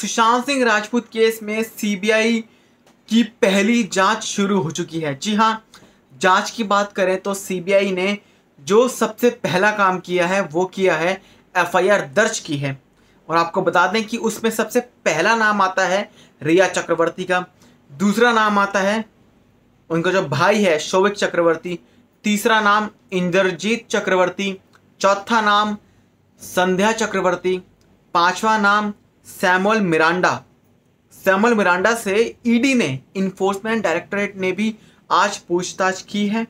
Sushant Singh Rajput case में CBI की पहली जांच शुरू हो चुकी है जी हाँ जांच की बात करें तो सीबीआई ने जो सबसे पहला काम किया है वो किया है एफआईआर दर्ज की है और आपको बता दें कि उसमें सबसे पहला नाम आता है रिया चक्रवर्ती का दूसरा नाम आता है उनका जो भाई है शोविक चक्रवर्ती तीसरा नाम इंद्रजीत चक्रवर्ती चौथा नाम संध्या चक्रवर्ती पांचवा नाम सैमुअल मिरांडा सैमुअल मिरांडा से ईडी e ने इन्फोर्समेंट डायरेक्टोरेट ने भी आज पूछताछ की है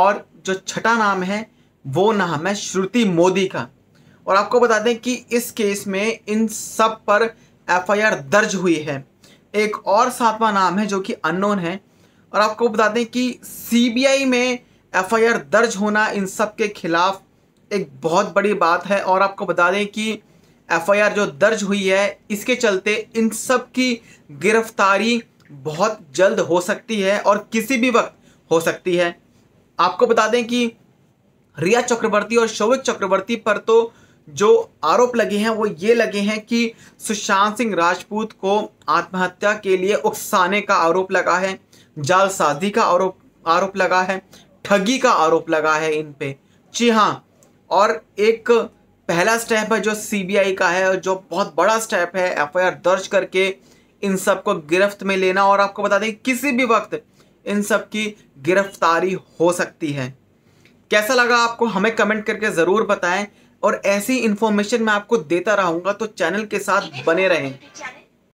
और जो छठा नाम है वो नाम है श्रुति मोदी का और आपको बता दें कि इस केस में इन सब पर एफआईआर दर्ज हुई है एक और सातवां नाम है जो कि अननोन है और आपको बता दें कि सीबीआई में एफआईआर दर्ज होना इन सब के खिलाफ एक बहुत बड़ी बात है और आपको बता दें कि एफआईआर जो दर्ज हुई है इसके चलते इन सब की गिरफ्तारी बहुत जल्द हो सकती है और किसी भी वक्त हो सकती है आपको बता दें कि रिया चक्रवर्ती और शौविक चक्रवर्ती पर तो जो आरोप लगे हैं वो ये लगे हैं कि सुशांत सिंह राजपूत को आत्महत्या के लिए उकसाने का आरोप लगा है जालसाजी का आरोप आरोप लगा है ठगी का आरोप लगा है इन पे जी हाँ और एक पहला स्टेप है जो सीबीआई का है और जो बहुत बड़ा स्टेप है एफआईआर दर्ज करके इन सब को गिरफ्त में लेना और आपको बता दें किसी भी वक्त इन सब की गिरफ्तारी हो सकती है कैसा लगा आपको हमें कमेंट करके ज़रूर बताएं और ऐसी इन्फॉर्मेशन मैं आपको देता रहूँगा तो चैनल के साथ बने रहें